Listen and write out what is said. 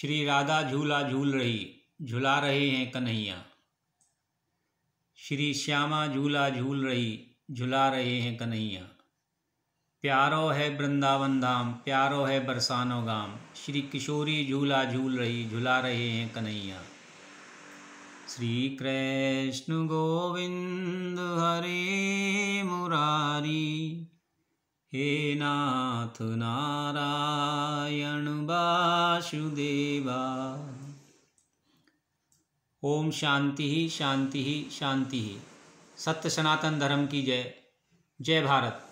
श्री राधा झूला झूल रही झुला रहे हैं कन्हैया श्री श्यामा झूला झूल रही झुला रहे हैं कन्हैया प्यारो है वृंदावन धाम प्यारो है बरसानो गाम श्री किशोरी झूला झूल रही झुला रहे हैं कन्हैया श्री कृष्ण गोविंद हरे मुरारी हे नाथ नारा वासुदेवा ओम शांति ही शांति ही शांति ही सत्य सनातन धर्म की जय जय भारत